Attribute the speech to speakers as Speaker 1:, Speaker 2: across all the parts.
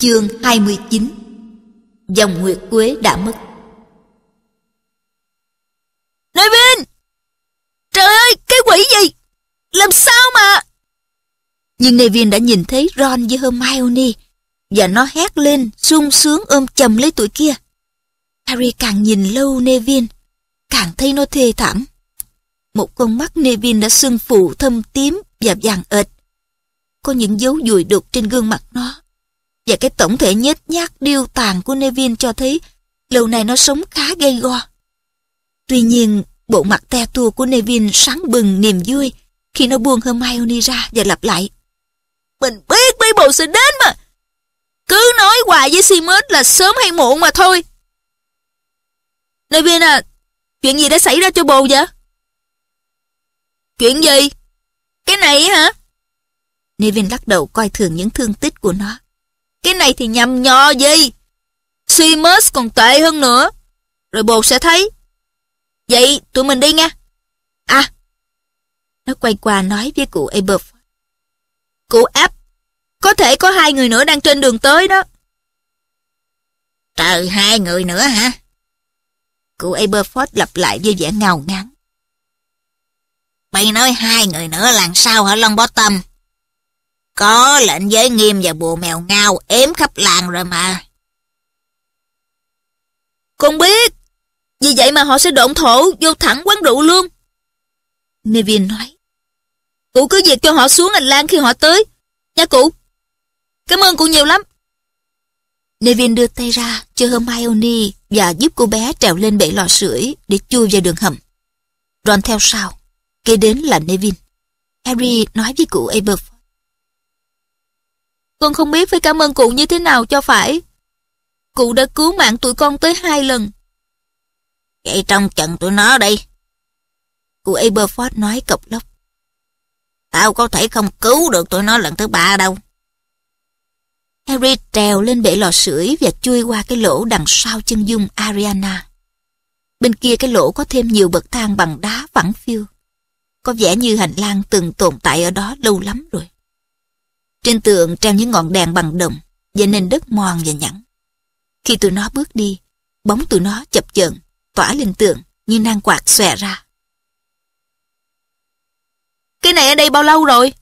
Speaker 1: Chương 29 Dòng Nguyệt Quế đã mất Nói Vinh! Trời ơi, cái quỷ gì? Làm sao mà? Nhưng Nevin đã nhìn thấy Ron với Hermione và nó hét lên, sung sướng ôm chầm lấy tuổi kia. Harry càng nhìn lâu Nevin, càng thấy nó thê thảm. Một con mắt Nevin đã sưng phù thâm tím và vàng ệt. Có những dấu dùi đục trên gương mặt nó và cái tổng thể nhếch nhác điêu tàn của Nevin cho thấy lâu nay nó sống khá gây go. Tuy nhiên, bộ mặt te tua của Nevin sáng bừng niềm vui khi nó buông Hermione ra và lặp lại. Mình biết mấy bộ sẽ đến mà. Cứ nói hoài với Seamus là sớm hay muộn mà thôi. Nevin à, chuyện gì đã xảy ra cho bồ vậy? Chuyện gì? Cái này hả? Nevin lắc đầu coi thường những thương tích của nó. Cái này thì nhầm nhò gì? Seamus còn tệ hơn nữa. Rồi bồ sẽ thấy. Vậy tụi mình đi nha. À. Nó quay qua nói với cụ Abeoff. Cụ F có thể có hai người nữa đang trên đường tới đó. Trời, hai người nữa hả? Cụ Aberforth lặp lại với vẻ ngào ngán. Mày nói hai người nữa làm sao hả Long Bottom? Có lệnh giới nghiêm và bùa mèo ngao ếm khắp làng rồi mà. Con biết. Vì vậy mà họ sẽ độn thổ vô thẳng quán rượu luôn. Nevin nói. Cụ cứ việc cho họ xuống hành lang khi họ tới. Nha cụ. Cảm ơn cụ nhiều lắm. Nevin đưa tay ra cho Hermione và giúp cô bé trèo lên bể lò sưởi để chui vào đường hầm. Ron theo sau, kế đến là Nevin. Harry nói với cụ Aberforth. Con không biết phải cảm ơn cụ như thế nào cho phải. Cụ đã cứu mạng tụi con tới hai lần. Vậy trong trận tụi nó đây Cụ Aberford nói cộc lốc. Tao có thể không cứu được tụi nó lần thứ ba đâu. Harry trèo lên bể lò sưởi và chui qua cái lỗ đằng sau chân dung Ariana. Bên kia cái lỗ có thêm nhiều bậc thang bằng đá phẳng phiêu Có vẻ như hành lang từng tồn tại ở đó lâu lắm rồi. Trên tượng treo những ngọn đèn bằng đồng, và nền đất mòn và nhẵn. Khi tụi nó bước đi, bóng tụi nó chập chờn tỏa lên tường như nang quạt xòe ra. Cái này ở đây bao lâu rồi?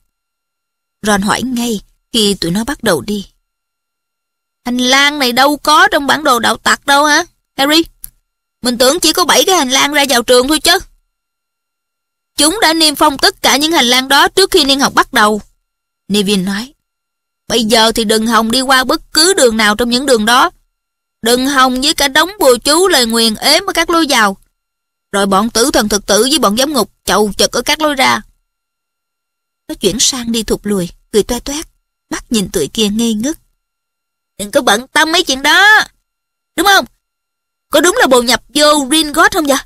Speaker 1: Ron hỏi ngay khi tụi nó bắt đầu đi. Hành lang này đâu có trong bản đồ đạo tặc đâu hả, Harry? Mình tưởng chỉ có 7 cái hành lang ra vào trường thôi chứ. Chúng đã niêm phong tất cả những hành lang đó trước khi niên học bắt đầu. Nevin nói. Bây giờ thì đừng hòng đi qua bất cứ đường nào trong những đường đó. Đừng hòng với cả đống bùa chú lời nguyền ếm ở các lối vào. Rồi bọn tử thần thực tử với bọn giám ngục chầu chật ở các lối ra. Nó chuyển sang đi thụt lùi, cười toe toét, mắt nhìn tụi kia ngây ngất. Đừng có bận tâm mấy chuyện đó. Đúng không? Có đúng là bồ nhập vô Ringgot không vậy?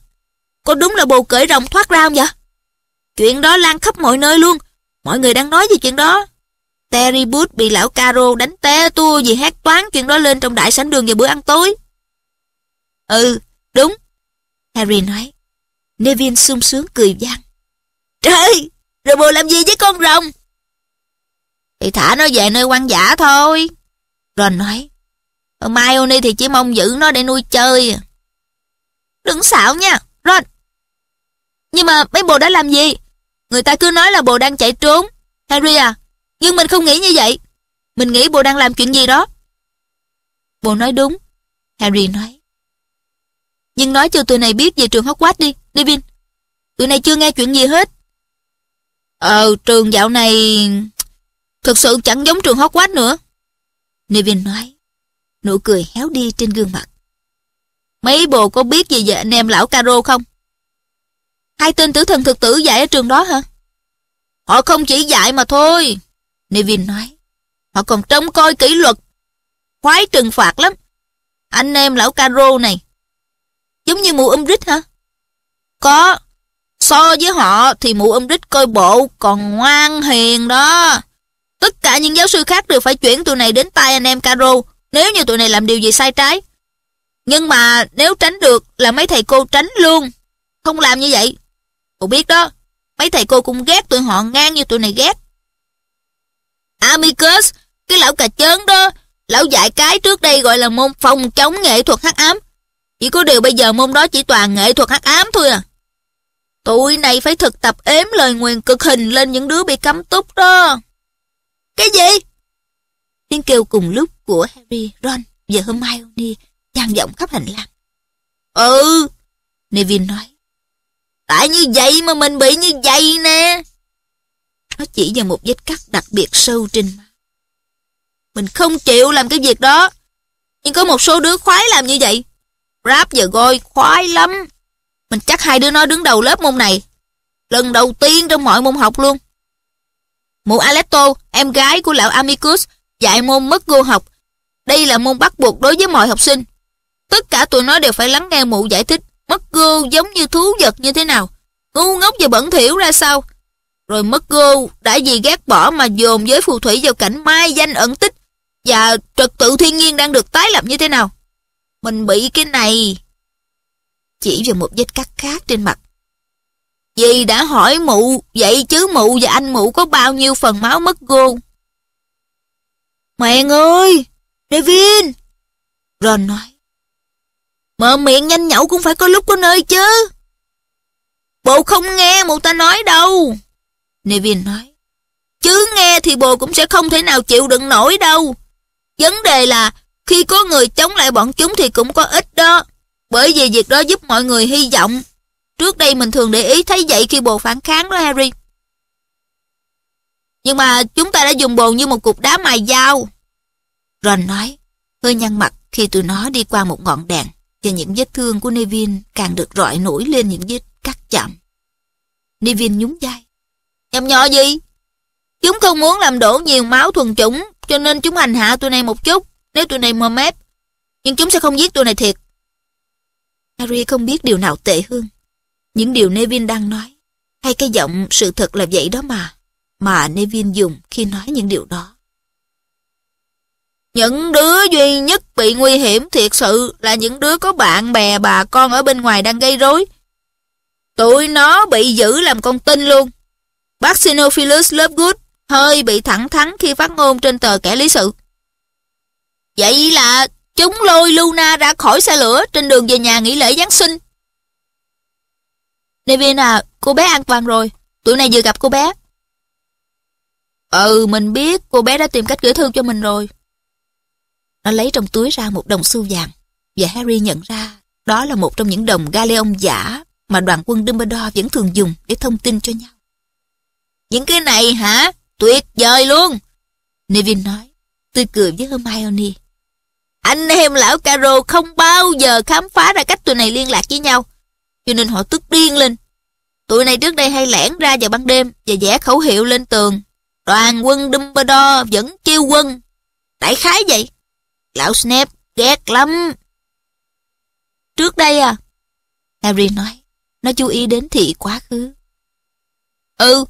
Speaker 1: Có đúng là bồ cởi rồng thoát ra không vậy? Chuyện đó lan khắp mọi nơi luôn. Mọi người đang nói về chuyện đó. Terry Booth bị lão Caro đánh té tua vì hát toán chuyện đó lên trong đại sảnh đường vào bữa ăn tối. Ừ, đúng. Harry nói. Nevin sung sướng cười vang. Trời, rồi bồ làm gì với con rồng? Thì thả nó về nơi quan giả thôi. Ron nói. Hermione thì chỉ mong giữ nó để nuôi chơi. Đừng xạo nha, Ron. Nhưng mà mấy bồ đã làm gì? Người ta cứ nói là bồ đang chạy trốn. Harry à, nhưng mình không nghĩ như vậy Mình nghĩ bộ đang làm chuyện gì đó Bộ nói đúng Harry nói Nhưng nói cho tụi này biết về trường Hogwarts đi Devin Tụi này chưa nghe chuyện gì hết Ờ trường dạo này Thực sự chẳng giống trường Hogwarts nữa Nevin nói Nụ cười héo đi trên gương mặt Mấy bộ có biết gì về anh em lão Caro không? Hai tên tử thần thực tử dạy ở trường đó hả? Họ không chỉ dạy mà thôi Nevin nói. Họ còn trông coi kỷ luật. Khoái trừng phạt lắm. Anh em lão Caro này. Giống như mụ rít hả? Có. So với họ thì mụ rít coi bộ còn ngoan hiền đó. Tất cả những giáo sư khác đều phải chuyển tụi này đến tay anh em Caro nếu như tụi này làm điều gì sai trái. Nhưng mà nếu tránh được là mấy thầy cô tránh luôn. Không làm như vậy. Cậu biết đó, mấy thầy cô cũng ghét tụi họ ngang như tụi này ghét. Amicus, cái lão cà chớn đó, lão dạy cái trước đây gọi là môn phòng chống nghệ thuật hắc ám. Chỉ có điều bây giờ môn đó chỉ toàn nghệ thuật hắc ám thôi à. Tụi này phải thực tập ếm lời nguyền cực hình lên những đứa bị cấm túc đó. Cái gì? Tiếng kêu cùng lúc của Harry, Ron và Hermione vang vọng khắp hành lang. Ừ, Neville nói. Tại như vậy mà mình bị như vậy nè. Nó chỉ vào một vết cắt đặc biệt sâu trên má. Mình không chịu làm cái việc đó. Nhưng có một số đứa khoái làm như vậy. Rap và Gôi khoái lắm. Mình chắc hai đứa nó đứng đầu lớp môn này. Lần đầu tiên trong mọi môn học luôn. Mụ Aletto, em gái của lão Amicus, dạy môn mất gô học. Đây là môn bắt buộc đối với mọi học sinh. Tất cả tụi nó đều phải lắng nghe mụ giải thích mất gô giống như thú vật như thế nào. Ngu ngốc và bẩn thỉu ra sao rồi mất cô đã vì ghét bỏ mà dồn giới phù thủy vào cảnh mai danh ẩn tích và trật tự thiên nhiên đang được tái lập như thế nào. Mình bị cái này. Chỉ vào một vết cắt khác trên mặt. Dì đã hỏi mụ, vậy chứ mụ và anh mụ có bao nhiêu phần máu mất gô? Mẹ ơi! Devin! Ron nói. Mở miệng nhanh nhậu cũng phải có lúc có nơi chứ. Bộ không nghe mụ ta nói đâu. Nevin nói. Chứ nghe thì bồ cũng sẽ không thể nào chịu đựng nổi đâu. Vấn đề là khi có người chống lại bọn chúng thì cũng có ích đó. Bởi vì việc đó giúp mọi người hy vọng. Trước đây mình thường để ý thấy vậy khi bồ phản kháng đó Harry. Nhưng mà chúng ta đã dùng bồ như một cục đá mài dao. Ron nói, hơi nhăn mặt khi tụi nó đi qua một ngọn đèn và những vết thương của Nevin càng được rọi nổi lên những vết cắt chậm. Nevin nhún vai. Nhầm nhọ gì? Chúng không muốn làm đổ nhiều máu thuần chủng, cho nên chúng hành hạ tụi này một chút, nếu tụi này mơ mép. Nhưng chúng sẽ không giết tụi này thiệt. Harry không biết điều nào tệ hơn. Những điều Nevin đang nói, hay cái giọng sự thật là vậy đó mà, mà Nevin dùng khi nói những điều đó. Những đứa duy nhất bị nguy hiểm thiệt sự là những đứa có bạn bè bà con ở bên ngoài đang gây rối. Tụi nó bị giữ làm con tin luôn. Bác Sinophilus Lovegood hơi bị thẳng thắn khi phát ngôn trên tờ kẻ lý sự. Vậy là chúng lôi Luna ra khỏi xe lửa trên đường về nhà nghỉ lễ Giáng sinh. Nevin à, cô bé an toàn rồi. Tụi này vừa gặp cô bé. Ừ, mình biết cô bé đã tìm cách gửi thư cho mình rồi. Nó lấy trong túi ra một đồng xu vàng và Harry nhận ra đó là một trong những đồng galleon giả mà đoàn quân Dumbledore vẫn thường dùng để thông tin cho nhau. Những cái này hả? Tuyệt vời luôn. Nevin nói, Tôi cười với Hermione. Anh em lão Caro không bao giờ khám phá ra cách tụi này liên lạc với nhau. Cho nên họ tức điên lên. Tụi này trước đây hay lẻn ra vào ban đêm và vẽ khẩu hiệu lên tường. Đoàn quân Dumbledore vẫn chiêu quân. Đại khái vậy. Lão Snape ghét lắm. Trước đây à? Harry nói. Nó chú ý đến thị quá khứ. Ừ,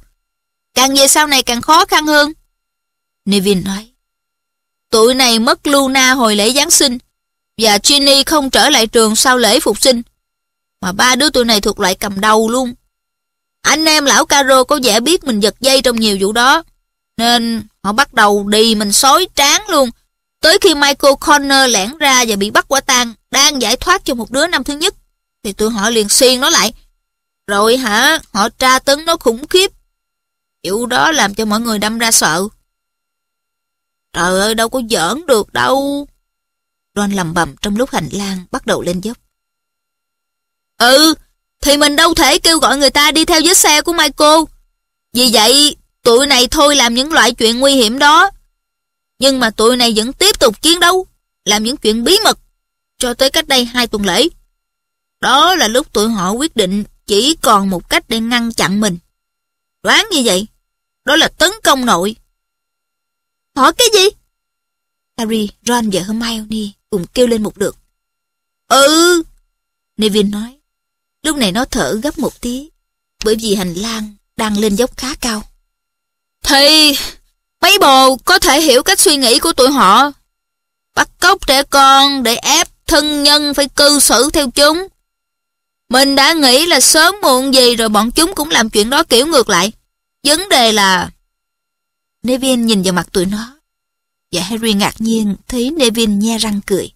Speaker 1: Càng về sau này càng khó khăn hơn. Nevin nói. Tụi này mất Luna hồi lễ Giáng sinh và Ginny không trở lại trường sau lễ phục sinh. Mà ba đứa tụi này thuộc loại cầm đầu luôn. Anh em lão Caro có vẻ biết mình giật dây trong nhiều vụ đó. Nên họ bắt đầu đi mình sói tráng luôn. Tới khi Michael Connor lẻn ra và bị bắt quả tang đang giải thoát cho một đứa năm thứ nhất thì tụi họ liền xiên nó lại. Rồi hả, họ tra tấn nó khủng khiếp Vụ đó làm cho mọi người đâm ra sợ. Trời ơi, đâu có giỡn được đâu. Ron lầm bầm trong lúc hành lang bắt đầu lên dốc. Ừ, thì mình đâu thể kêu gọi người ta đi theo vết xe của Michael. Vì vậy, tụi này thôi làm những loại chuyện nguy hiểm đó. Nhưng mà tụi này vẫn tiếp tục chiến đấu, làm những chuyện bí mật, cho tới cách đây hai tuần lễ. Đó là lúc tụi họ quyết định chỉ còn một cách để ngăn chặn mình. Đoán như vậy, đó là tấn công nội. Hỏi cái gì? Harry, Ron và Hermione cùng kêu lên một lượt. Ừ! Neville nói. Lúc này nó thở gấp một tí, bởi vì hành lang đang lên dốc khá cao. Thì mấy bồ có thể hiểu cách suy nghĩ của tụi họ. Bắt cóc trẻ con để ép thân nhân phải cư xử theo chúng. Mình đã nghĩ là sớm muộn gì rồi bọn chúng cũng làm chuyện đó kiểu ngược lại. Vấn đề là... Nevin nhìn vào mặt tụi nó. Và Harry ngạc nhiên thấy Nevin nhe răng cười.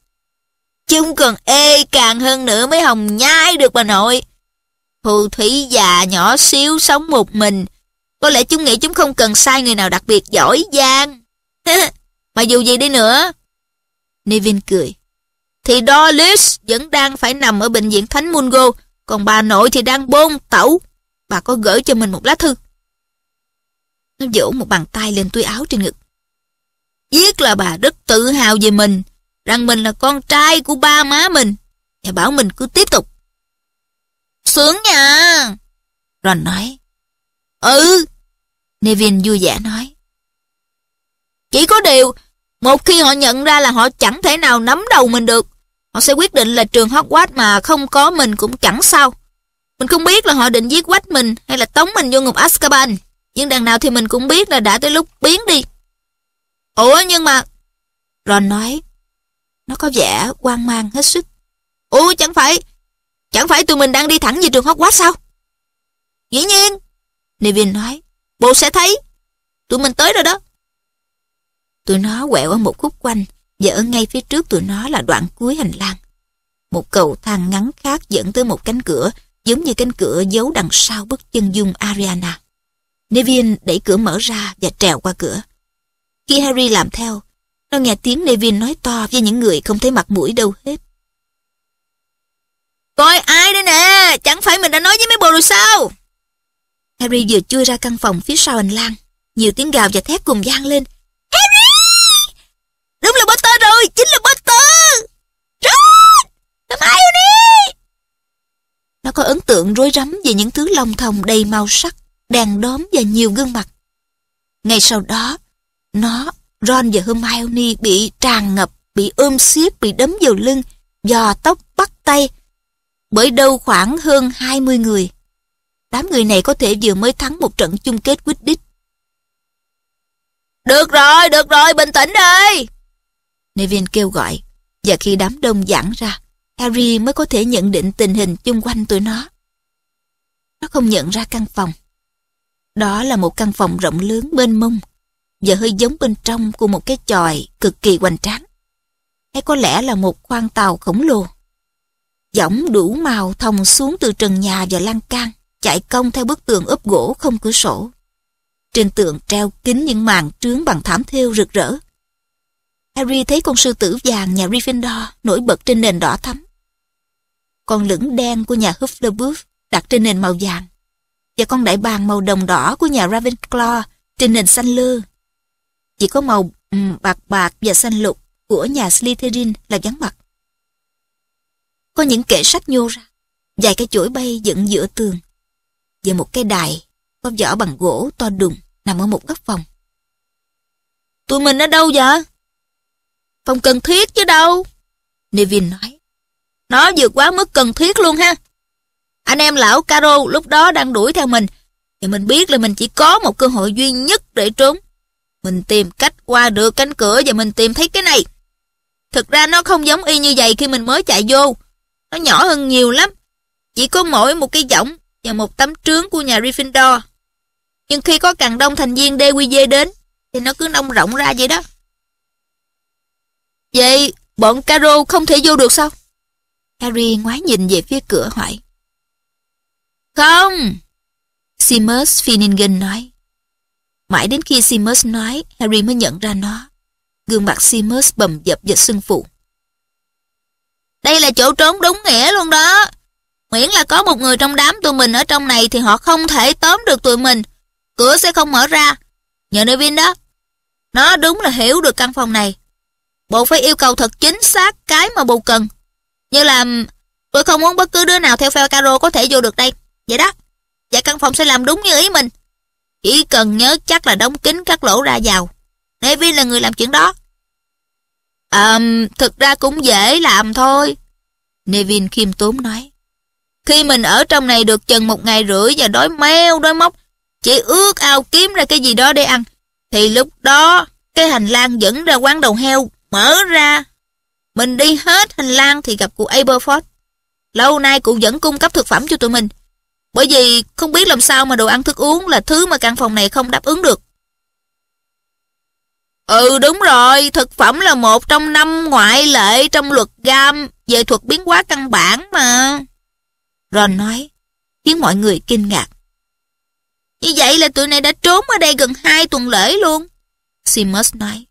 Speaker 1: Chúng còn ê càng hơn nữa mới hồng nhai được bà nội. Phù thủy già nhỏ xíu sống một mình. Có lẽ chúng nghĩ chúng không cần sai người nào đặc biệt giỏi giang. Mà dù gì đi nữa. Nevin cười. Thì Doris vẫn đang phải nằm ở bệnh viện Thánh Mungo. Còn bà nội thì đang bôn tẩu. Bà có gửi cho mình một lá thư. Nó vỗ một bàn tay lên túi áo trên ngực. Viết là bà rất tự hào về mình, rằng mình là con trai của ba má mình. Và bảo mình cứ tiếp tục. Sướng nha! Ron nói. Ừ! Nevin vui vẻ nói. Chỉ có điều, một khi họ nhận ra là họ chẳng thể nào nắm đầu mình được, họ sẽ quyết định là trường Hogwarts mà không có mình cũng chẳng sao. Mình không biết là họ định giết quách mình hay là tống mình vô ngục Azkaban. Nhưng đằng nào thì mình cũng biết là đã tới lúc biến đi. Ủa nhưng mà... Ron nói. Nó có vẻ hoang mang hết sức. Ủa chẳng phải... Chẳng phải tụi mình đang đi thẳng về trường Hogwarts sao? Dĩ nhiên. Neville nói. Bộ sẽ thấy. Tụi mình tới rồi đó. Tụi nó quẹo ở một khúc quanh và ở ngay phía trước tụi nó là đoạn cuối hành lang. Một cầu thang ngắn khác dẫn tới một cánh cửa giống như cánh cửa giấu đằng sau bức chân dung Ariana. Nevin đẩy cửa mở ra và trèo qua cửa. Khi Harry làm theo, nó nghe tiếng Nevin nói to với những người không thấy mặt mũi đâu hết. Coi ai đây nè, chẳng phải mình đã nói với mấy bồ rồi sao? Harry vừa chui ra căn phòng phía sau hành lang, nhiều tiếng gào và thét cùng vang lên. Harry! Đúng là Potter rồi, chính là Potter! Ron! Tụi mai đi! Nó có ấn tượng rối rắm về những thứ long thòng đầy màu sắc đèn đóm và nhiều gương mặt. Ngay sau đó, nó, Ron và Hermione bị tràn ngập, bị ôm xiết, bị đấm vào lưng, dò tóc bắt tay, bởi đâu khoảng hơn 20 người. Tám người này có thể vừa mới thắng một trận chung kết quyết đích. Được rồi, được rồi, bình tĩnh đi! Neville kêu gọi, và khi đám đông giãn ra, Harry mới có thể nhận định tình hình chung quanh tụi nó. Nó không nhận ra căn phòng, đó là một căn phòng rộng lớn bên mông và hơi giống bên trong của một cái chòi cực kỳ hoành tráng. Hay có lẽ là một khoang tàu khổng lồ. Dõng đủ màu thòng xuống từ trần nhà và lan can, chạy cong theo bức tường ốp gỗ không cửa sổ. Trên tường treo kín những màn trướng bằng thảm thêu rực rỡ. Harry thấy con sư tử vàng nhà Gryffindor nổi bật trên nền đỏ thắm. Con lửng đen của nhà Hufflepuff đặt trên nền màu vàng và con đại bàng màu đồng đỏ của nhà Ravenclaw trên nền xanh lơ. Chỉ có màu ừ, bạc bạc và xanh lục của nhà Slytherin là vắng mặt. Có những kệ sách nhô ra, vài cái chuỗi bay dựng giữa tường. Và một cái đài có vỏ bằng gỗ to đùng nằm ở một góc phòng. Tụi mình ở đâu vậy? Phòng cần thiết chứ đâu. Nevin nói. Nó vượt quá mức cần thiết luôn ha. Anh em lão Caro lúc đó đang đuổi theo mình. Thì mình biết là mình chỉ có một cơ hội duy nhất để trốn. Mình tìm cách qua được cánh cửa và mình tìm thấy cái này. Thực ra nó không giống y như vậy khi mình mới chạy vô. Nó nhỏ hơn nhiều lắm. Chỉ có mỗi một cái giỏng và một tấm trướng của nhà Gryffindor. Nhưng khi có càng đông thành viên DQG đến, thì nó cứ nông rộng ra vậy đó. Vậy bọn Caro không thể vô được sao? Harry ngoái nhìn về phía cửa hỏi. Không! Seamus Finnegan nói. Mãi đến khi Seamus nói, Harry mới nhận ra nó. Gương mặt Seamus bầm dập và sưng phụ. Đây là chỗ trốn đúng nghĩa luôn đó. Miễn là có một người trong đám tụi mình ở trong này thì họ không thể tóm được tụi mình. Cửa sẽ không mở ra. Nhờ Nevin đó. Nó đúng là hiểu được căn phòng này. Bộ phải yêu cầu thật chính xác cái mà bộ cần. Như là tôi không muốn bất cứ đứa nào theo phe Caro có thể vô được đây. Vậy đó, và dạ, căn phòng sẽ làm đúng như ý mình. Chỉ cần nhớ chắc là đóng kín các lỗ ra vào. Nevin là người làm chuyện đó. À, thực ra cũng dễ làm thôi. Nevin khiêm tốn nói. Khi mình ở trong này được chừng một ngày rưỡi và đói meo đói móc, chỉ ước ao kiếm ra cái gì đó để ăn, thì lúc đó cái hành lang dẫn ra quán đầu heo mở ra. Mình đi hết hành lang thì gặp cụ Aberforth. Lâu nay cụ vẫn cung cấp thực phẩm cho tụi mình. Bởi vì không biết làm sao mà đồ ăn thức uống là thứ mà căn phòng này không đáp ứng được. Ừ đúng rồi, thực phẩm là một trong năm ngoại lệ trong luật gam về thuật biến hóa căn bản mà. Ron nói, khiến mọi người kinh ngạc. Như vậy là tụi này đã trốn ở đây gần hai tuần lễ luôn. Seamus nói,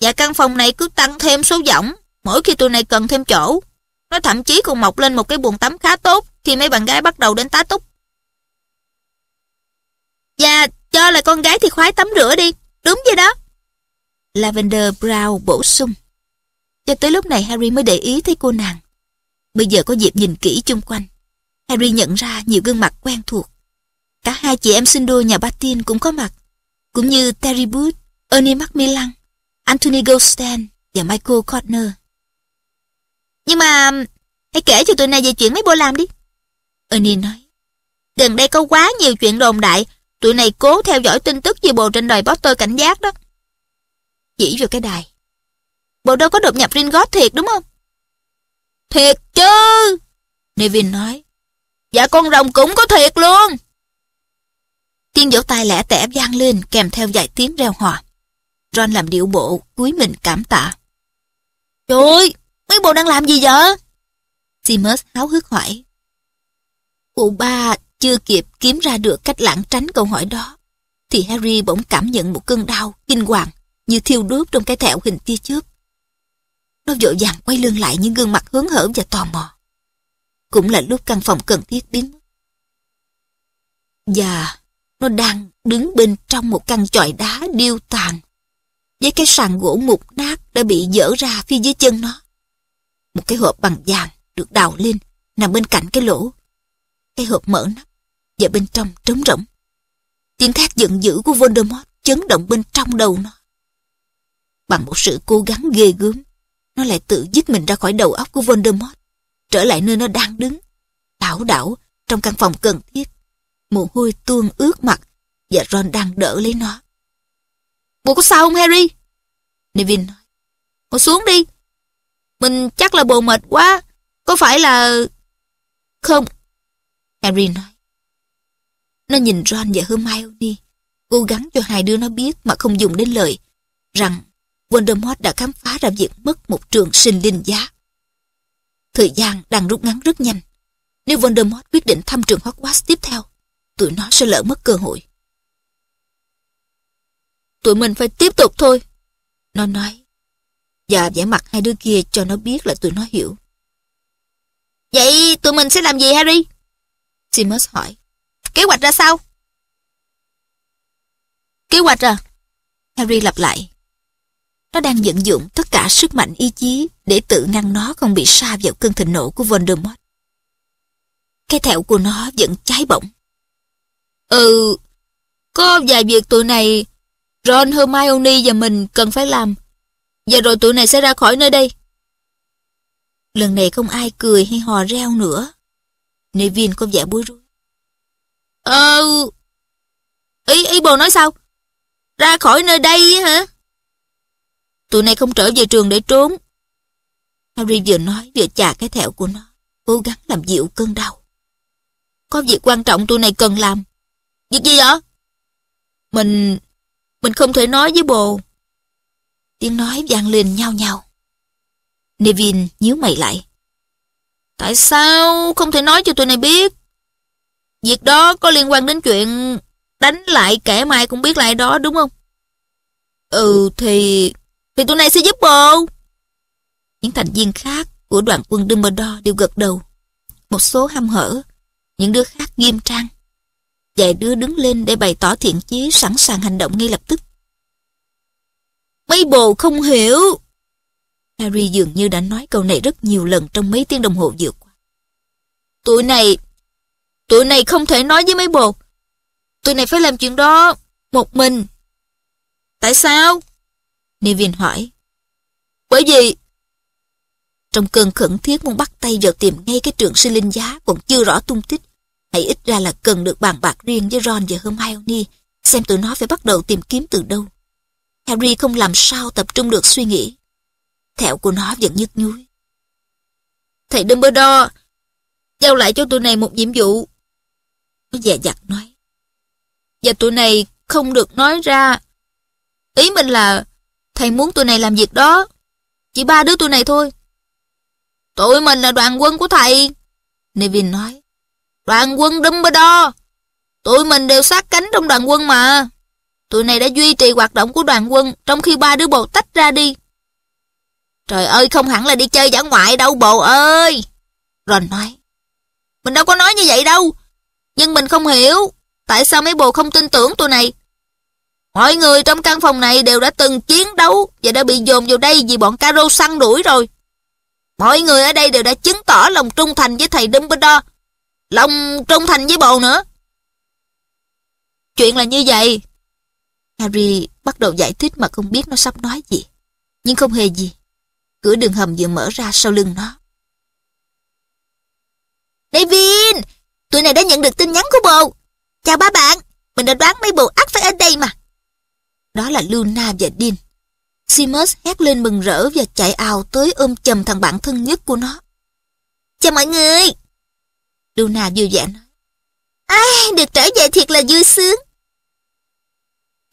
Speaker 1: và căn phòng này cứ tăng thêm số giỏng mỗi khi tụi này cần thêm chỗ. Nó thậm chí còn mọc lên một cái buồng tắm khá tốt khi mấy bạn gái bắt đầu đến tá túc. Và dạ, cho là con gái thì khoái tắm rửa đi. Đúng vậy đó. Lavender Brown bổ sung. Cho tới lúc này Harry mới để ý thấy cô nàng. Bây giờ có dịp nhìn kỹ chung quanh. Harry nhận ra nhiều gương mặt quen thuộc. Cả hai chị em sinh đôi nhà Batin cũng có mặt. Cũng như Terry Booth, Ernie Macmillan, Anthony Goldstein và Michael Corner. Nhưng mà um, hãy kể cho tụi này về chuyện mấy bố làm đi. Ernie nói. Gần đây có quá nhiều chuyện đồn đại Tụi này cố theo dõi tin tức gì bồ trên đời tôi cảnh giác đó. Chỉ vào cái đài. Bồ đâu có đột nhập Ringgold thiệt đúng không? Thiệt chứ. Nevin nói. Dạ con rồng cũng có thiệt luôn. tiên vỗ tay lẻ tẻ vang lên kèm theo vài tiếng reo hò. Ron làm điệu bộ, cúi mình cảm tạ. Trời ơi, mấy bộ đang làm gì vậy? Seamus háo hức hỏi. Bộ ba chưa kịp kiếm ra được cách lảng tránh câu hỏi đó, thì Harry bỗng cảm nhận một cơn đau, kinh hoàng, như thiêu đốt trong cái thẹo hình tia chớp. Nó vội vàng quay lưng lại những gương mặt hướng hở và tò mò. Cũng là lúc căn phòng cần thiết biến Và nó đang đứng bên trong một căn chòi đá điêu tàn với cái sàn gỗ mục nát đã bị dở ra phía dưới chân nó. Một cái hộp bằng vàng được đào lên nằm bên cạnh cái lỗ. Cái hộp mở nắp, và bên trong trống rỗng. Tiếng thét giận dữ của Voldemort chấn động bên trong đầu nó. Bằng một sự cố gắng ghê gớm, nó lại tự dứt mình ra khỏi đầu óc của Voldemort, trở lại nơi nó đang đứng, đảo đảo trong căn phòng cần thiết. Mồ hôi tuôn ướt mặt và Ron đang đỡ lấy nó. Bộ có sao không Harry? Neville nói. ngồi xuống đi. Mình chắc là bộ mệt quá. Có phải là... Không. Harry nói. Nó nhìn Ron và Hermione, cố gắng cho hai đứa nó biết mà không dùng đến lời, rằng Voldemort đã khám phá ra việc mất một trường sinh linh giá. Thời gian đang rút ngắn rất nhanh. Nếu Voldemort quyết định thăm trường Hogwarts tiếp theo, tụi nó sẽ lỡ mất cơ hội. Tụi mình phải tiếp tục thôi, nó nói. Và vẻ mặt hai đứa kia cho nó biết là tụi nó hiểu. Vậy tụi mình sẽ làm gì Harry? Seamus hỏi. Kế hoạch ra sao? Kế hoạch à? Harry lặp lại. Nó đang vận dụng tất cả sức mạnh ý chí để tự ngăn nó không bị sa vào cơn thịnh nộ của Voldemort. Cái thẹo của nó vẫn cháy bỏng. Ừ, có vài việc tụi này Ron, Hermione và mình cần phải làm. Và rồi tụi này sẽ ra khỏi nơi đây. Lần này không ai cười hay hò reo nữa. Nevin có vẻ bối rối. Ờ... Ý, ý bồ nói sao? Ra khỏi nơi đây hả? Tụi này không trở về trường để trốn. Harry vừa nói vừa chà cái thẹo của nó, cố gắng làm dịu cơn đau. Có việc quan trọng tụi này cần làm. Việc gì vậy? Mình... mình không thể nói với bồ. Tiếng nói vang lên nhau nhau. Nevin nhíu mày lại. Tại sao không thể nói cho tụi này biết? Việc đó có liên quan đến chuyện đánh lại kẻ mai cũng biết lại đó đúng không? Ừ thì... Thì tụi này sẽ giúp bồ. Những thành viên khác của đoàn quân Dumbledore đều gật đầu. Một số ham hở, những đứa khác nghiêm trang. Vài đứa đứng lên để bày tỏ thiện chí sẵn sàng hành động ngay lập tức. Mấy bồ không hiểu. Harry dường như đã nói câu này rất nhiều lần trong mấy tiếng đồng hồ vừa qua. Tụi này Tụi này không thể nói với mấy bồ. Tụi này phải làm chuyện đó một mình. Tại sao? Nevin hỏi. Bởi vì... Trong cơn khẩn thiết muốn bắt tay vào tìm ngay cái trường sinh linh giá còn chưa rõ tung tích. Hãy ít ra là cần được bàn bạc riêng với Ron và Hermione xem tụi nó phải bắt đầu tìm kiếm từ đâu. Harry không làm sao tập trung được suy nghĩ. Thẹo của nó vẫn nhức nhối. Thầy Dumbledore, giao lại cho tụi này một nhiệm vụ nó dè dặt nói. Và tụi này không được nói ra. Ý mình là thầy muốn tụi này làm việc đó. Chỉ ba đứa tụi này thôi. Tụi mình là đoàn quân của thầy. Nevin nói. Đoàn quân đúng bơ đo. Tụi mình đều sát cánh trong đoàn quân mà. Tụi này đã duy trì hoạt động của đoàn quân trong khi ba đứa bồ tách ra đi. Trời ơi không hẳn là đi chơi giả ngoại đâu bồ ơi. Ron nói. Mình đâu có nói như vậy đâu. Nhưng mình không hiểu, tại sao mấy bồ không tin tưởng tụi này? Mọi người trong căn phòng này đều đã từng chiến đấu và đã bị dồn vào đây vì bọn Caro săn đuổi rồi. Mọi người ở đây đều đã chứng tỏ lòng trung thành với thầy Dumbledore, lòng trung thành với bồ nữa. Chuyện là như vậy. Harry bắt đầu giải thích mà không biết nó sắp nói gì. Nhưng không hề gì. Cửa đường hầm vừa mở ra sau lưng nó. David! Tụi này đã nhận được tin nhắn của bồ Chào ba bạn Mình đã đoán mấy bồ ắt phải ở đây mà Đó là Luna và Dean simus hét lên mừng rỡ và chạy ào tới ôm chầm thằng bạn thân nhất của nó. Chào mọi người! Luna vui vẻ nói. Ai, được trở về thiệt là vui sướng.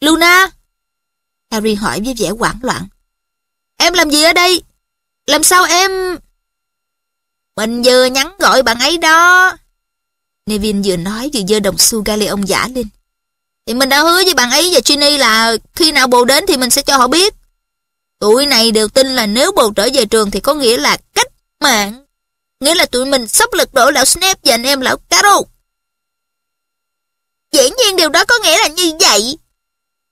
Speaker 1: Luna! Harry hỏi với vẻ hoảng loạn. Em làm gì ở đây? Làm sao em... Mình vừa nhắn gọi bạn ấy đó. Nevin vừa nói vừa dơ đồng xu Galeon giả lên. Thì mình đã hứa với bạn ấy và Ginny là khi nào bồ đến thì mình sẽ cho họ biết. Tụi này đều tin là nếu bồ trở về trường thì có nghĩa là cách mạng. Nghĩa là tụi mình sắp lật đổ lão Snape và anh em lão Caro. Dĩ nhiên điều đó có nghĩa là như vậy.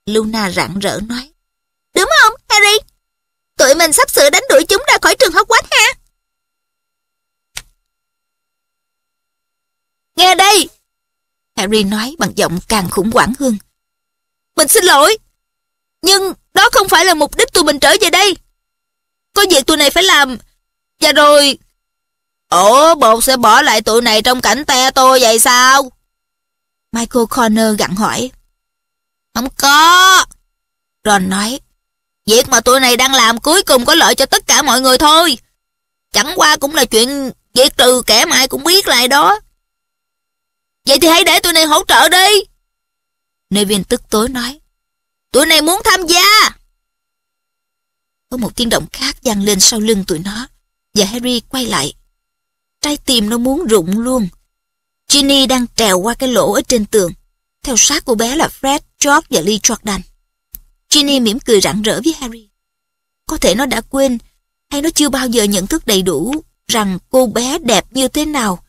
Speaker 1: Luna rạng rỡ nói. Đúng không, Harry? Tụi mình sắp sửa đánh đuổi chúng ra khỏi trường Hogwarts ha? Nghe đây! Harry nói bằng giọng càng khủng hoảng hơn. Mình xin lỗi! Nhưng đó không phải là mục đích tụi mình trở về đây. Có việc tụi này phải làm. Và rồi... Ủa, bột sẽ bỏ lại tụi này trong cảnh te tôi vậy sao? Michael Connor gặn hỏi. Không có. Ron nói. Việc mà tụi này đang làm cuối cùng có lợi cho tất cả mọi người thôi. Chẳng qua cũng là chuyện việc trừ kẻ mà cũng biết lại đó. Vậy thì hãy để tụi này hỗ trợ đi. Nevin tức tối nói. Tụi này muốn tham gia. Có một tiếng động khác vang lên sau lưng tụi nó. Và Harry quay lại. Trái tim nó muốn rụng luôn. Ginny đang trèo qua cái lỗ ở trên tường. Theo sát cô bé là Fred, George và Lee Jordan. Ginny mỉm cười rạng rỡ với Harry. Có thể nó đã quên hay nó chưa bao giờ nhận thức đầy đủ rằng cô bé đẹp như thế nào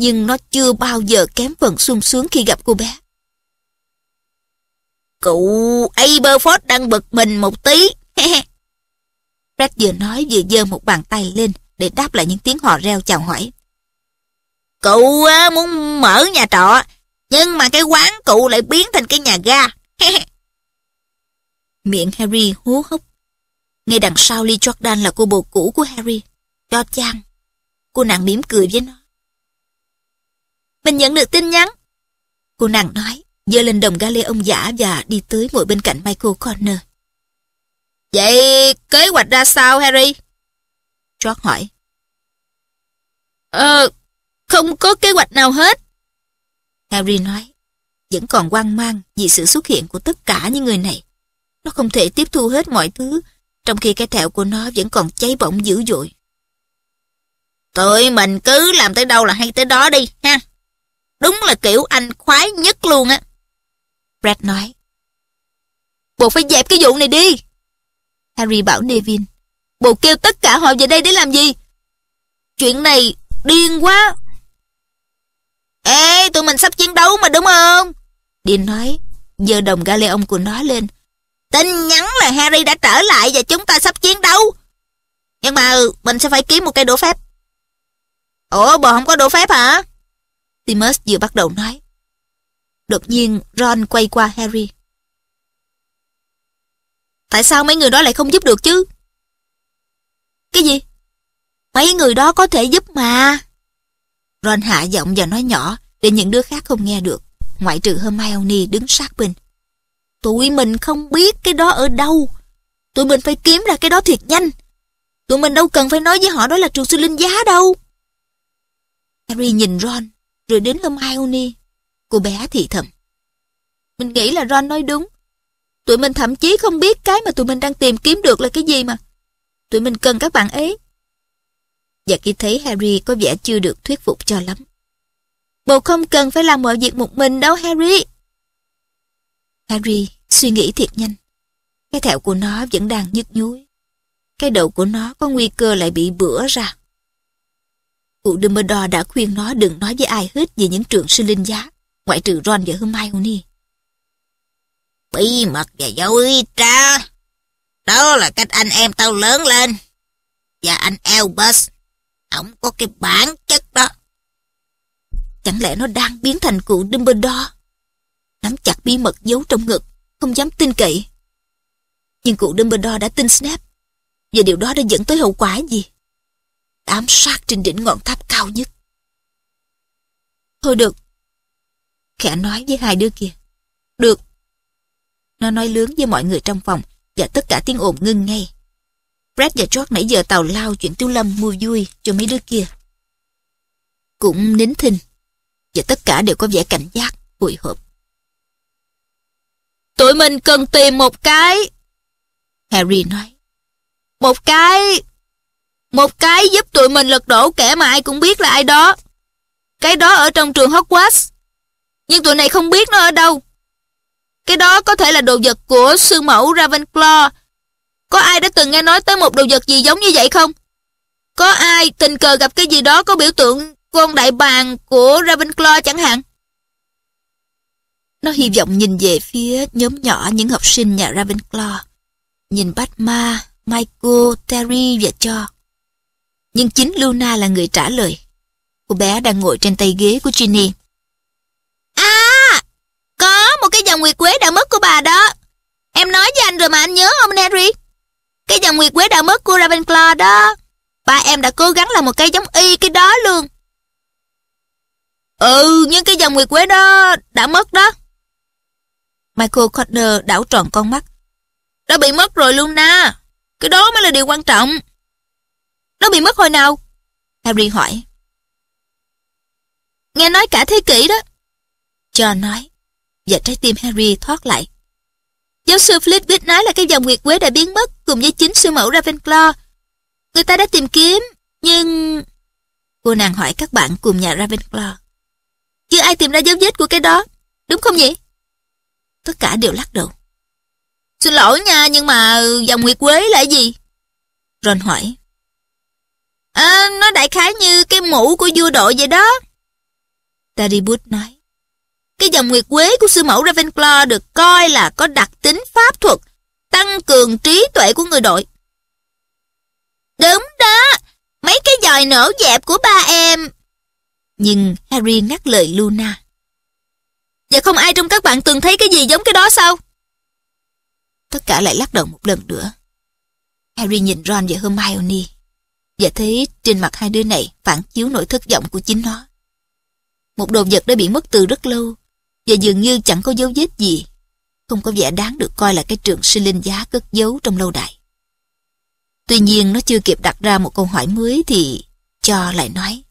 Speaker 1: nhưng nó chưa bao giờ kém phần sung sướng khi gặp cô bé. Cụ Aberforth đang bực mình một tí. Fred vừa nói vừa giơ một bàn tay lên để đáp lại những tiếng hò reo chào hỏi. Cụ muốn mở nhà trọ, nhưng mà cái quán cụ lại biến thành cái nhà ga. Miệng Harry hú hốc. Ngay đằng sau Lee Jordan là cô bồ cũ của Harry, cho chang. Cô nàng mỉm cười với nó mình nhận được tin nhắn. Cô nàng nói, dơ lên đồng ga lê ông giả và đi tới ngồi bên cạnh Michael Corner. Vậy kế hoạch ra sao Harry? George hỏi. Ờ, không có kế hoạch nào hết. Harry nói, vẫn còn quan mang vì sự xuất hiện của tất cả những người này. Nó không thể tiếp thu hết mọi thứ, trong khi cái thẹo của nó vẫn còn cháy bỏng dữ dội. Tụi mình cứ làm tới đâu là hay tới đó đi, ha. Đúng là kiểu anh khoái nhất luôn á. Brad nói. Bộ phải dẹp cái vụ này đi. Harry bảo Nevin. Bộ kêu tất cả họ về đây để làm gì? Chuyện này điên quá. Ê, tụi mình sắp chiến đấu mà đúng không? Dean nói, Giờ đồng Ga ông của nó lên. Tin nhắn là Harry đã trở lại và chúng ta sắp chiến đấu. Nhưng mà mình sẽ phải kiếm một cây đũa phép. Ủa, bộ không có đũa phép hả? Septimus vừa bắt đầu nói. Đột nhiên Ron quay qua Harry. Tại sao mấy người đó lại không giúp được chứ? Cái gì? Mấy người đó có thể giúp mà. Ron hạ giọng và nói nhỏ để những đứa khác không nghe được, ngoại trừ Hermione đứng sát bên. Tụi mình không biết cái đó ở đâu. Tụi mình phải kiếm ra cái đó thiệt nhanh. Tụi mình đâu cần phải nói với họ đó là trường sư linh giá đâu. Harry nhìn Ron rồi đến ông hai Cô bé thì thầm. Mình nghĩ là Ron nói đúng. Tụi mình thậm chí không biết cái mà tụi mình đang tìm kiếm được là cái gì mà. Tụi mình cần các bạn ấy. Và khi thấy Harry có vẻ chưa được thuyết phục cho lắm. Bồ không cần phải làm mọi việc một mình đâu Harry. Harry suy nghĩ thiệt nhanh. Cái thẹo của nó vẫn đang nhức nhối. Cái đầu của nó có nguy cơ lại bị bữa ra. Cụ Dumbledore đã khuyên nó đừng nói với ai hết về những trường sinh linh giá, ngoại trừ Ron và Hermione. Bí mật và dối tra đó là cách anh em tao lớn lên. Và anh Elbus, ổng có cái bản chất đó. Chẳng lẽ nó đang biến thành cụ Dumbledore? Nắm chặt bí mật giấu trong ngực, không dám tin cậy. Nhưng cụ Dumbledore đã tin Snape, và điều đó đã dẫn tới hậu quả gì? ám sát trên đỉnh ngọn tháp cao nhất. Thôi được. Khẽ nói với hai đứa kia. Được. Nó nói lớn với mọi người trong phòng và tất cả tiếng ồn ngưng ngay. Brad và George nãy giờ tàu lao chuyện Tiêu Lâm mua vui cho mấy đứa kia. Cũng nín thinh và tất cả đều có vẻ cảnh giác, hồi hộp. Tụi mình cần tìm một cái Harry nói Một cái một cái giúp tụi mình lật đổ kẻ mà ai cũng biết là ai đó. Cái đó ở trong trường Hogwarts. Nhưng tụi này không biết nó ở đâu. Cái đó có thể là đồ vật của sư mẫu Ravenclaw. Có ai đã từng nghe nói tới một đồ vật gì giống như vậy không? Có ai tình cờ gặp cái gì đó có biểu tượng con đại bàng của Ravenclaw chẳng hạn? Nó hy vọng nhìn về phía nhóm nhỏ những học sinh nhà Ravenclaw. Nhìn Batma, Michael, Terry và Cho nhưng chính Luna là người trả lời. Cô bé đang ngồi trên tay ghế của Ginny. À, có một cái dòng nguyệt quế đã mất của bà đó. Em nói với anh rồi mà anh nhớ không Harry? Cái dòng nguyệt quế đã mất của Ravenclaw đó. Ba em đã cố gắng làm một cái giống y cái đó luôn. Ừ, nhưng cái dòng nguyệt quế đó đã mất đó. Michael Cordner đảo tròn con mắt. Đã bị mất rồi Luna. Cái đó mới là điều quan trọng. Nó bị mất hồi nào? Harry hỏi. Nghe nói cả thế kỷ đó. John nói, và trái tim Harry thoát lại. Giáo sư Flitwick nói là cái dòng nguyệt quế đã biến mất cùng với chính sư mẫu Ravenclaw. Người ta đã tìm kiếm, nhưng... Cô nàng hỏi các bạn cùng nhà Ravenclaw. Chưa ai tìm ra dấu vết của cái đó, đúng không nhỉ? Tất cả đều lắc đầu. Xin lỗi nha, nhưng mà dòng nguyệt quế là gì? Ron hỏi. À, nó đại khái như cái mũ của vua đội vậy đó. Taribut nói. Cái dòng nguyệt quế của sư mẫu Ravenclaw được coi là có đặc tính pháp thuật, tăng cường trí tuệ của người đội. Đúng đó, mấy cái giòi nổ dẹp của ba em. Nhưng Harry ngắt lời Luna. Và không ai trong các bạn từng thấy cái gì giống cái đó sao? Tất cả lại lắc đầu một lần nữa. Harry nhìn Ron và Hermione và thấy trên mặt hai đứa này phản chiếu nỗi thất vọng của chính nó. Một đồ vật đã bị mất từ rất lâu và dường như chẳng có dấu vết gì, không có vẻ đáng được coi là cái trường sinh linh giá cất giấu trong lâu đài. Tuy nhiên nó chưa kịp đặt ra một câu hỏi mới thì cho lại nói.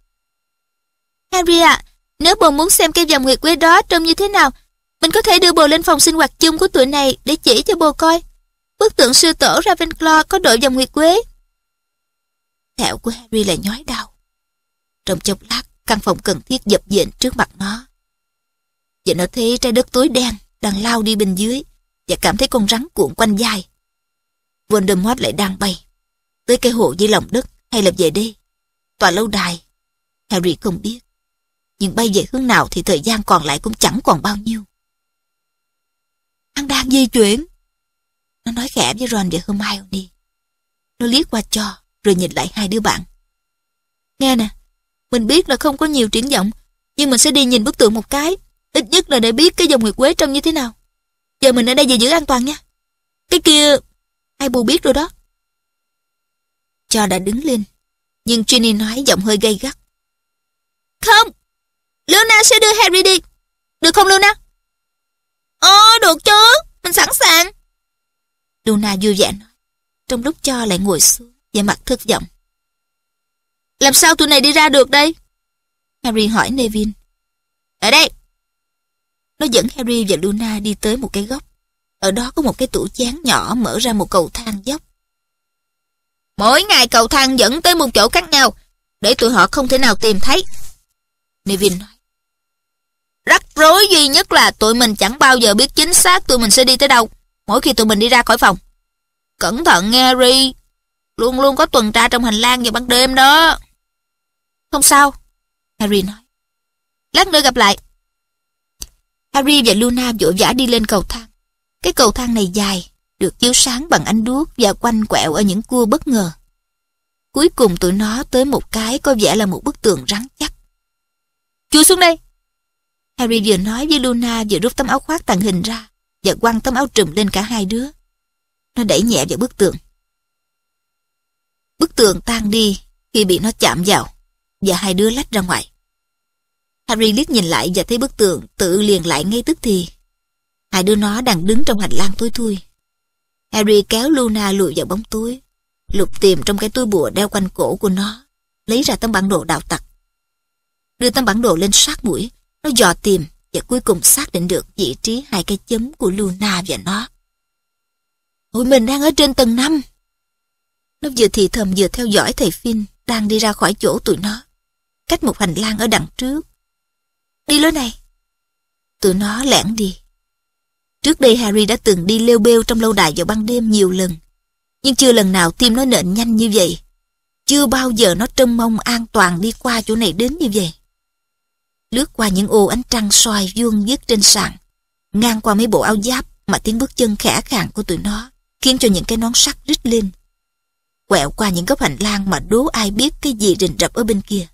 Speaker 1: Harry ạ, nếu bồ muốn xem cái vòng nguyệt quế đó trông như thế nào, mình có thể đưa bồ lên phòng sinh hoạt chung của tụi này để chỉ cho bồ coi. Bức tượng sư tổ Ravenclaw có đội vòng nguyệt quế thẹo của Harry lại nhói đau. Trong chốc lát, căn phòng cần thiết dập dện trước mặt nó. Vậy nó thấy trái đất tối đen đang lao đi bên dưới và cảm thấy con rắn cuộn quanh vai. Voldemort lại đang bay. Tới cây hồ dưới lòng đất hay là về đi? Tòa lâu đài. Harry không biết. Nhưng bay về hướng nào thì thời gian còn lại cũng chẳng còn bao nhiêu. Hắn đang di chuyển. Nó nói khẽ với Ron và Hermione. Nó liếc qua cho rồi nhìn lại hai đứa bạn. Nghe nè, mình biết là không có nhiều triển vọng, nhưng mình sẽ đi nhìn bức tượng một cái, ít nhất là để biết cái dòng nguyệt quế trông như thế nào. Giờ mình ở đây về giữ an toàn nha. Cái kia, ai bù biết rồi đó. Cho đã đứng lên, nhưng Ginny nói giọng hơi gay gắt. Không, Luna sẽ đưa Harry đi. Được không Luna? Ờ, được chứ, mình sẵn sàng. Luna vui vẻ nói, trong lúc cho lại ngồi xuống. Và mặt thất vọng. Làm sao tụi này đi ra được đây? Harry hỏi nevin Ở đây! Nó dẫn Harry và Luna đi tới một cái góc. Ở đó có một cái tủ chán nhỏ mở ra một cầu thang dốc. Mỗi ngày cầu thang dẫn tới một chỗ khác nhau, để tụi họ không thể nào tìm thấy. nevin nói. Rắc rối duy nhất là tụi mình chẳng bao giờ biết chính xác tụi mình sẽ đi tới đâu, mỗi khi tụi mình đi ra khỏi phòng. Cẩn thận nghe Harry, Luôn luôn có tuần tra trong hành lang vào ban đêm đó. Không sao, Harry nói. Lát nữa gặp lại. Harry và Luna vội vã đi lên cầu thang. Cái cầu thang này dài, được chiếu sáng bằng ánh đuốc và quanh quẹo ở những cua bất ngờ. Cuối cùng tụi nó tới một cái có vẻ là một bức tường rắn chắc. Chui xuống đây! Harry vừa nói với Luna vừa rút tấm áo khoác tàng hình ra và quăng tấm áo trùm lên cả hai đứa. Nó đẩy nhẹ vào bức tường. Bức tường tan đi khi bị nó chạm vào và hai đứa lách ra ngoài. Harry liếc nhìn lại và thấy bức tường tự liền lại ngay tức thì. Hai đứa nó đang đứng trong hành lang tối thui. Harry kéo Luna lùi vào bóng tối, lục tìm trong cái túi bùa đeo quanh cổ của nó, lấy ra tấm bản đồ đạo tặc. Đưa tấm bản đồ lên sát mũi, nó dò tìm và cuối cùng xác định được vị trí hai cái chấm của Luna và nó. Hội mình đang ở trên tầng năm. Nó vừa thì thầm vừa theo dõi thầy Phin đang đi ra khỏi chỗ tụi nó, cách một hành lang ở đằng trước. Đi lối này. Tụi nó lẻn đi. Trước đây Harry đã từng đi lêu bêu trong lâu đài vào ban đêm nhiều lần, nhưng chưa lần nào tim nó nện nhanh như vậy. Chưa bao giờ nó trông mong an toàn đi qua chỗ này đến như vậy. Lướt qua những ô ánh trăng soi vuông vứt trên sàn, ngang qua mấy bộ áo giáp mà tiếng bước chân khẽ khàng của tụi nó, khiến cho những cái nón sắt rít lên quẹo qua những góc hành lang mà đố ai biết cái gì rình rập ở bên kia.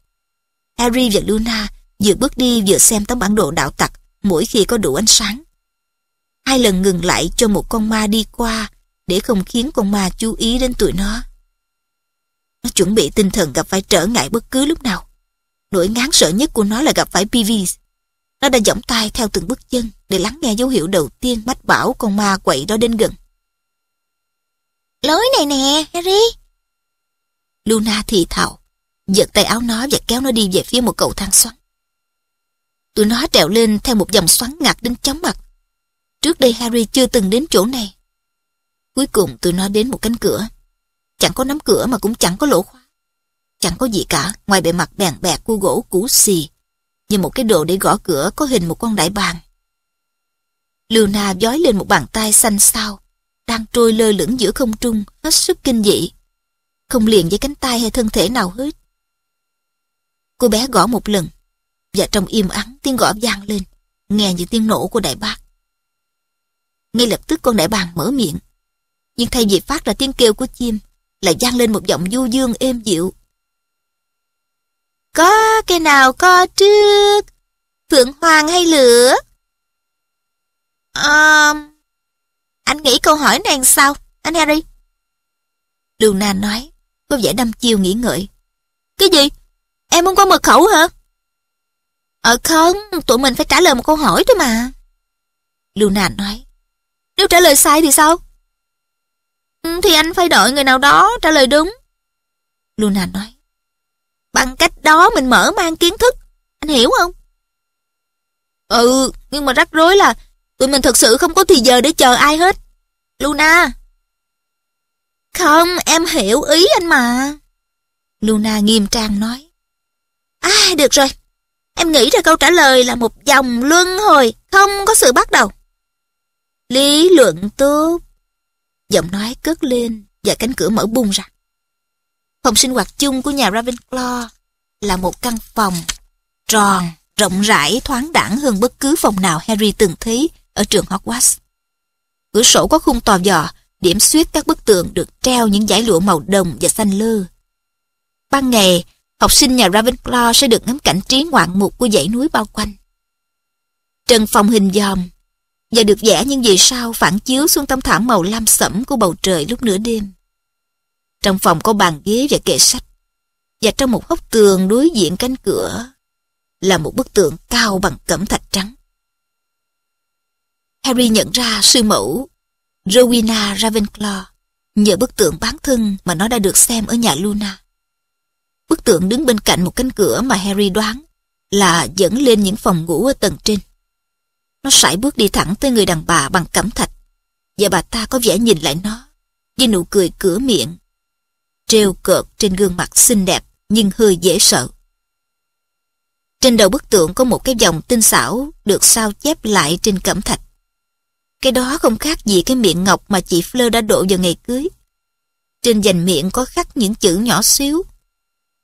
Speaker 1: Harry và Luna vừa bước đi vừa xem tấm bản đồ đạo tặc mỗi khi có đủ ánh sáng. Hai lần ngừng lại cho một con ma đi qua để không khiến con ma chú ý đến tụi nó. Nó chuẩn bị tinh thần gặp phải trở ngại bất cứ lúc nào. Nỗi ngán sợ nhất của nó là gặp phải Peeves. Nó đã giỏng tay theo từng bước chân để lắng nghe dấu hiệu đầu tiên mách bảo con ma quậy đó đến gần. Lối này nè, Harry. Luna thì thào, giật tay áo nó và kéo nó đi về phía một cầu thang xoắn. Tụi nó trèo lên theo một dòng xoắn ngặt đến chóng mặt. Trước đây Harry chưa từng đến chỗ này. Cuối cùng tụi nó đến một cánh cửa. Chẳng có nắm cửa mà cũng chẳng có lỗ khóa. Chẳng có gì cả ngoài bề mặt bèn bẹt của gỗ cũ xì. Như một cái đồ để gõ cửa có hình một con đại bàng. Luna dói lên một bàn tay xanh xao, đang trôi lơ lửng giữa không trung, hết sức kinh dị không liền với cánh tay hay thân thể nào hết. Cô bé gõ một lần, và trong im ắng tiếng gõ vang lên, nghe những tiếng nổ của đại bác. Ngay lập tức con đại bàng mở miệng, nhưng thay vì phát ra tiếng kêu của chim, lại vang lên một giọng du dương êm dịu. Có cái nào co trước, phượng hoàng hay lửa? À, anh nghĩ câu hỏi này sao, anh Harry? Luna nói, Cô vẻ đâm chiêu nghĩ ngợi. Cái gì? Em muốn có mật khẩu hả? Ờ không, tụi mình phải trả lời một câu hỏi thôi mà. Luna nói. Nếu trả lời sai thì sao? Ừ, thì anh phải đợi người nào đó trả lời đúng. Luna nói. Bằng cách đó mình mở mang kiến thức. Anh hiểu không? Ừ, nhưng mà rắc rối là tụi mình thật sự không có thì giờ để chờ ai hết. Luna, không, em hiểu ý anh mà. Luna nghiêm trang nói. À, được rồi. Em nghĩ ra câu trả lời là một dòng luân hồi, không có sự bắt đầu. Lý luận tốt. Giọng nói cất lên và cánh cửa mở bung ra. Phòng sinh hoạt chung của nhà Ravenclaw là một căn phòng tròn, rộng rãi, thoáng đẳng hơn bất cứ phòng nào Harry từng thấy ở trường Hogwarts. Cửa sổ có khung tò dò điểm xuyết các bức tượng được treo những dải lụa màu đồng và xanh lơ. Ban ngày, học sinh nhà Ravenclaw sẽ được ngắm cảnh trí ngoạn mục của dãy núi bao quanh. Trần phòng hình dòm và được vẽ những gì sao phản chiếu xuống tấm thảm màu lam sẫm của bầu trời lúc nửa đêm. Trong phòng có bàn ghế và kệ sách, và trong một góc tường đối diện cánh cửa là một bức tượng cao bằng cẩm thạch trắng. Harry nhận ra sư mẫu Rowena Ravenclaw nhờ bức tượng bán thân mà nó đã được xem ở nhà Luna. Bức tượng đứng bên cạnh một cánh cửa mà Harry đoán là dẫn lên những phòng ngủ ở tầng trên. Nó sải bước đi thẳng tới người đàn bà bằng cẩm thạch và bà ta có vẻ nhìn lại nó với nụ cười cửa miệng treo cợt trên gương mặt xinh đẹp nhưng hơi dễ sợ. Trên đầu bức tượng có một cái dòng tinh xảo được sao chép lại trên cẩm thạch. Cái đó không khác gì cái miệng ngọc mà chị Fleur đã độ vào ngày cưới. Trên dành miệng có khắc những chữ nhỏ xíu.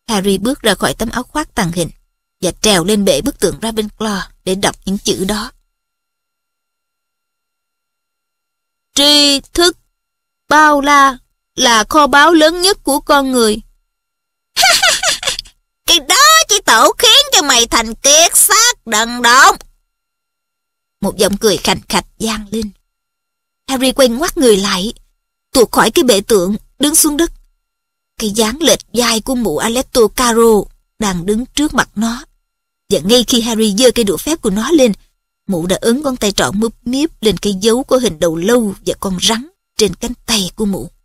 Speaker 1: Harry bước ra khỏi tấm áo khoác tàng hình và trèo lên bệ bức tượng Ravenclaw để đọc những chữ đó. Tri thức bao la là kho báu lớn nhất của con người. Cái đó chỉ tổ khiến cho mày thành kiệt xác đần độn. Một giọng cười khành khạch gian lên. Harry quay ngoắt người lại, tuột khỏi cái bệ tượng, đứng xuống đất. Cái dáng lệch vai của mụ Aletto Caro đang đứng trước mặt nó. Và ngay khi Harry giơ cây đũa phép của nó lên, mụ đã ấn con tay trỏ mướp miếp lên cái dấu của hình đầu lâu và con rắn trên cánh tay của mụ.